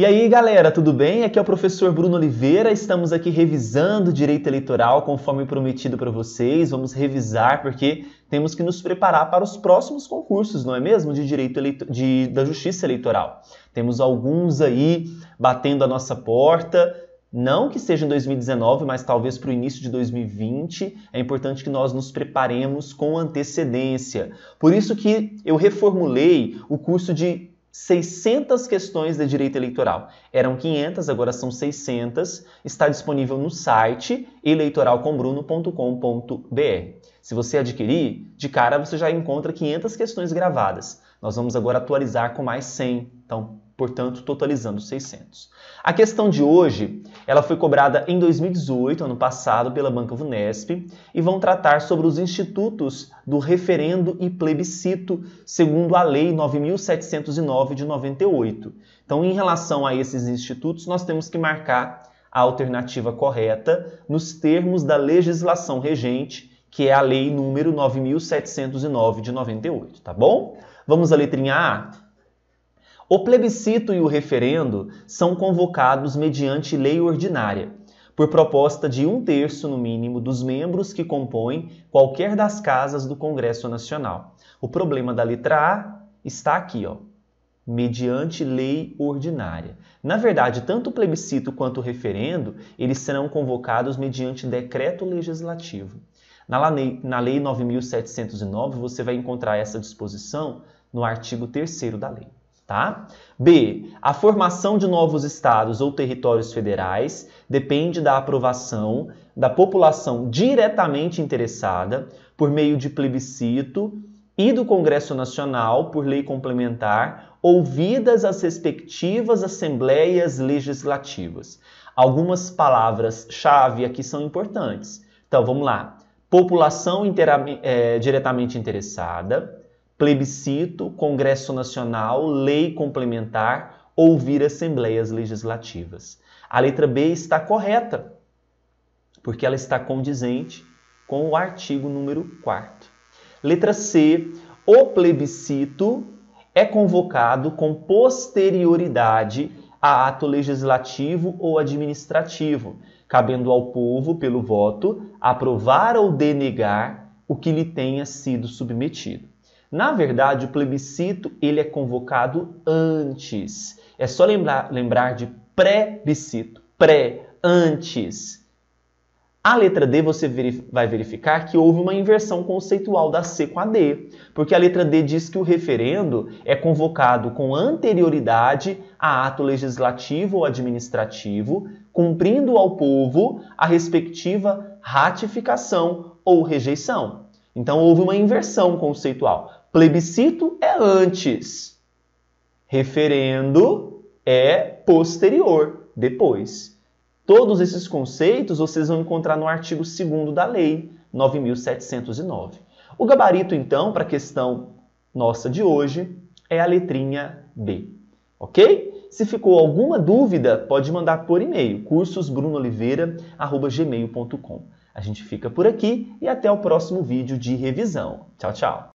E aí, galera, tudo bem? Aqui é o professor Bruno Oliveira. Estamos aqui revisando direito eleitoral, conforme prometido para vocês. Vamos revisar porque temos que nos preparar para os próximos concursos, não é mesmo? De direito eleito... de... da Justiça Eleitoral. Temos alguns aí batendo a nossa porta. Não que seja em 2019, mas talvez para o início de 2020, é importante que nós nos preparemos com antecedência. Por isso que eu reformulei o curso de 600 questões de direito eleitoral. Eram 500, agora são 600. Está disponível no site eleitoralcombruno.com.br. Se você adquirir, de cara você já encontra 500 questões gravadas. Nós vamos agora atualizar com mais 100, então, portanto, totalizando 600. A questão de hoje, ela foi cobrada em 2018, ano passado, pela Banca Vunesp, e vão tratar sobre os institutos do referendo e plebiscito, segundo a Lei 9709 de 98. Então, em relação a esses institutos, nós temos que marcar a alternativa correta nos termos da legislação regente que é a lei número 9709 de 98, tá bom? Vamos à letrinha A. O plebiscito e o referendo são convocados mediante lei ordinária, por proposta de um terço, no mínimo, dos membros que compõem qualquer das casas do Congresso Nacional. O problema da letra A está aqui, ó. Mediante lei ordinária. Na verdade, tanto o plebiscito quanto o referendo, eles serão convocados mediante decreto legislativo. Na lei, na lei 9.709, você vai encontrar essa disposição no artigo 3 da lei. Tá? B. A formação de novos estados ou territórios federais depende da aprovação da população diretamente interessada por meio de plebiscito e do Congresso Nacional por lei complementar, ouvidas as respectivas assembleias legislativas. Algumas palavras-chave aqui são importantes. Então, vamos lá população é, diretamente interessada, plebiscito, Congresso Nacional, lei complementar, ouvir assembleias legislativas. A letra B está correta, porque ela está condizente com o artigo número 4. Letra C, o plebiscito é convocado com posterioridade a ato legislativo ou administrativo, cabendo ao povo, pelo voto, aprovar ou denegar o que lhe tenha sido submetido. Na verdade, o plebiscito ele é convocado antes. É só lembrar, lembrar de pré-bicito, pré, antes. A letra D você verif vai verificar que houve uma inversão conceitual da C com a D, porque a letra D diz que o referendo é convocado com anterioridade a ato legislativo ou administrativo cumprindo ao povo a respectiva ratificação ou rejeição. Então houve uma inversão conceitual. Plebiscito é antes, referendo é posterior, depois. Todos esses conceitos vocês vão encontrar no artigo 2 da Lei 9709. O gabarito, então, para a questão nossa de hoje é a letrinha B, ok? Se ficou alguma dúvida, pode mandar por e-mail, cursosbrunoliveira.gmail.com. A gente fica por aqui e até o próximo vídeo de revisão. Tchau, tchau!